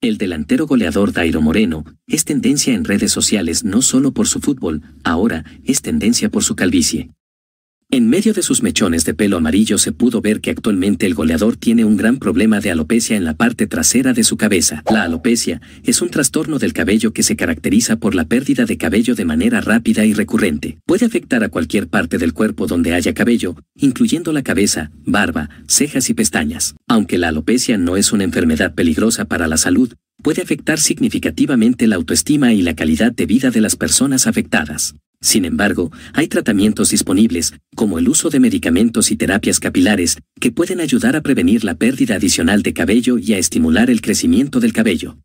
El delantero goleador Dairo Moreno es tendencia en redes sociales no solo por su fútbol, ahora es tendencia por su calvicie. En medio de sus mechones de pelo amarillo se pudo ver que actualmente el goleador tiene un gran problema de alopecia en la parte trasera de su cabeza. La alopecia es un trastorno del cabello que se caracteriza por la pérdida de cabello de manera rápida y recurrente. Puede afectar a cualquier parte del cuerpo donde haya cabello, incluyendo la cabeza, barba, cejas y pestañas. Aunque la alopecia no es una enfermedad peligrosa para la salud, puede afectar significativamente la autoestima y la calidad de vida de las personas afectadas. Sin embargo, hay tratamientos disponibles, como el uso de medicamentos y terapias capilares, que pueden ayudar a prevenir la pérdida adicional de cabello y a estimular el crecimiento del cabello.